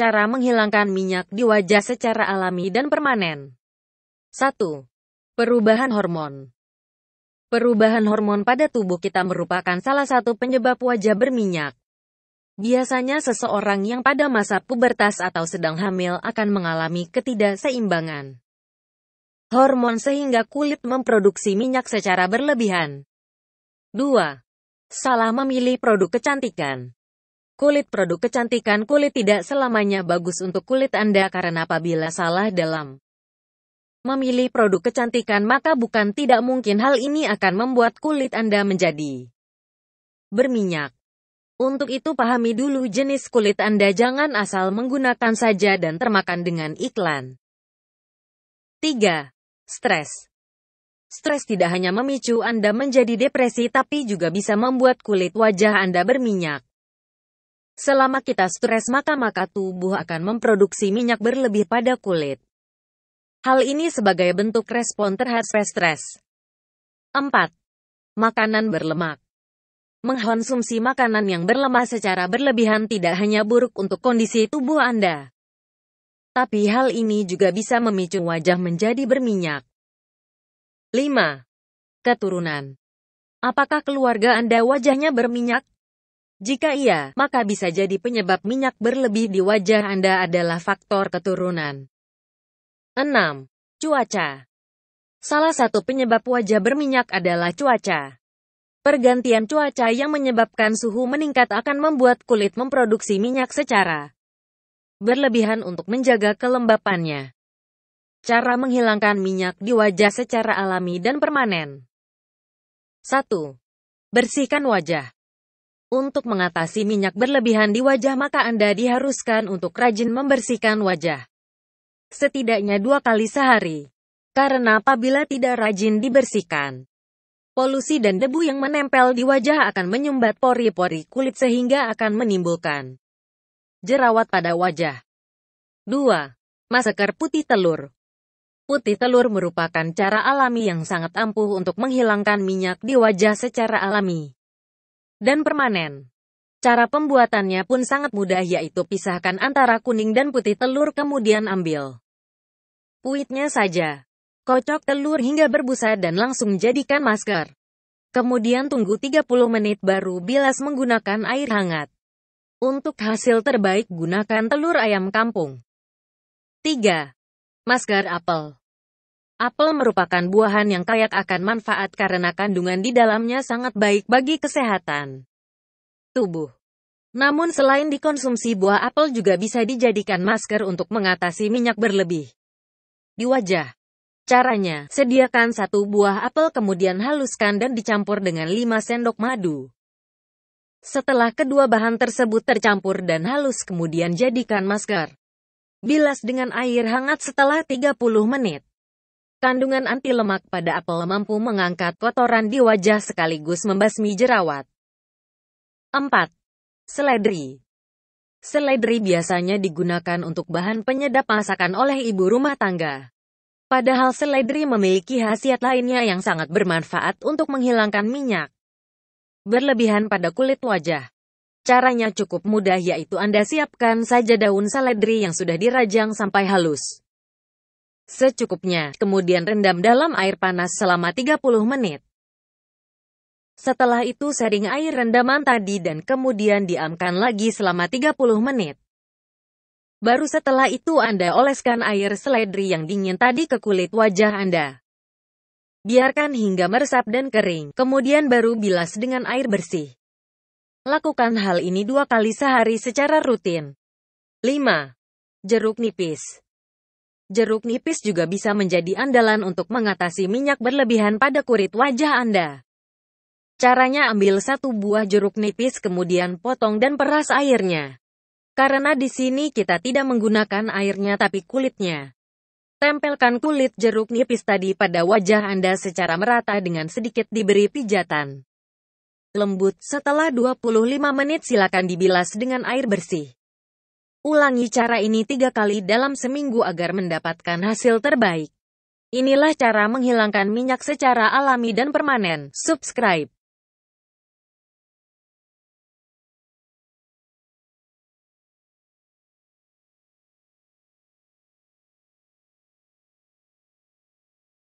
Cara menghilangkan minyak di wajah secara alami dan permanen. 1. Perubahan hormon. Perubahan hormon pada tubuh kita merupakan salah satu penyebab wajah berminyak. Biasanya seseorang yang pada masa pubertas atau sedang hamil akan mengalami ketidakseimbangan hormon sehingga kulit memproduksi minyak secara berlebihan. 2. Salah memilih produk kecantikan. Kulit produk kecantikan kulit tidak selamanya bagus untuk kulit Anda karena apabila salah dalam memilih produk kecantikan maka bukan tidak mungkin hal ini akan membuat kulit Anda menjadi berminyak. Untuk itu pahami dulu jenis kulit Anda jangan asal menggunakan saja dan termakan dengan iklan. 3. Stres Stres tidak hanya memicu Anda menjadi depresi tapi juga bisa membuat kulit wajah Anda berminyak. Selama kita stres maka maka tubuh akan memproduksi minyak berlebih pada kulit. Hal ini sebagai bentuk respon terhadap stres. 4. Makanan berlemak Mengkonsumsi makanan yang berlemak secara berlebihan tidak hanya buruk untuk kondisi tubuh Anda. Tapi hal ini juga bisa memicu wajah menjadi berminyak. 5. Keturunan Apakah keluarga Anda wajahnya berminyak? Jika iya, maka bisa jadi penyebab minyak berlebih di wajah Anda adalah faktor keturunan. 6. Cuaca Salah satu penyebab wajah berminyak adalah cuaca. Pergantian cuaca yang menyebabkan suhu meningkat akan membuat kulit memproduksi minyak secara berlebihan untuk menjaga kelembapannya. Cara menghilangkan minyak di wajah secara alami dan permanen. 1. Bersihkan wajah. Untuk mengatasi minyak berlebihan di wajah maka Anda diharuskan untuk rajin membersihkan wajah. Setidaknya dua kali sehari. Karena apabila tidak rajin dibersihkan, polusi dan debu yang menempel di wajah akan menyumbat pori-pori kulit sehingga akan menimbulkan jerawat pada wajah. 2. Masker putih telur Putih telur merupakan cara alami yang sangat ampuh untuk menghilangkan minyak di wajah secara alami dan permanen. Cara pembuatannya pun sangat mudah yaitu pisahkan antara kuning dan putih telur kemudian ambil puitnya saja. Kocok telur hingga berbusa dan langsung jadikan masker. Kemudian tunggu 30 menit baru bilas menggunakan air hangat. Untuk hasil terbaik gunakan telur ayam kampung. 3. Masker apel. Apel merupakan buahan yang kaya akan manfaat karena kandungan di dalamnya sangat baik bagi kesehatan tubuh. Namun selain dikonsumsi buah apel juga bisa dijadikan masker untuk mengatasi minyak berlebih di wajah. Caranya, sediakan satu buah apel kemudian haluskan dan dicampur dengan 5 sendok madu. Setelah kedua bahan tersebut tercampur dan halus kemudian jadikan masker. Bilas dengan air hangat setelah 30 menit. Kandungan anti lemak pada apel mampu mengangkat kotoran di wajah sekaligus membasmi jerawat. 4. Seledri Seledri biasanya digunakan untuk bahan penyedap masakan oleh ibu rumah tangga. Padahal seledri memiliki khasiat lainnya yang sangat bermanfaat untuk menghilangkan minyak. Berlebihan pada kulit wajah. Caranya cukup mudah yaitu Anda siapkan saja daun seledri yang sudah dirajang sampai halus secukupnya, kemudian rendam dalam air panas selama 30 menit. Setelah itu saring air rendaman tadi dan kemudian diamkan lagi selama 30 menit. Baru setelah itu Anda oleskan air seledri yang dingin tadi ke kulit wajah Anda. Biarkan hingga meresap dan kering, kemudian baru bilas dengan air bersih. Lakukan hal ini dua kali sehari secara rutin. 5. Jeruk nipis Jeruk nipis juga bisa menjadi andalan untuk mengatasi minyak berlebihan pada kulit wajah Anda. Caranya ambil satu buah jeruk nipis kemudian potong dan peras airnya. Karena di sini kita tidak menggunakan airnya tapi kulitnya. Tempelkan kulit jeruk nipis tadi pada wajah Anda secara merata dengan sedikit diberi pijatan. Lembut setelah 25 menit silakan dibilas dengan air bersih. Ulangi cara ini tiga kali dalam seminggu agar mendapatkan hasil terbaik. Inilah cara menghilangkan minyak secara alami dan permanen. Subscribe.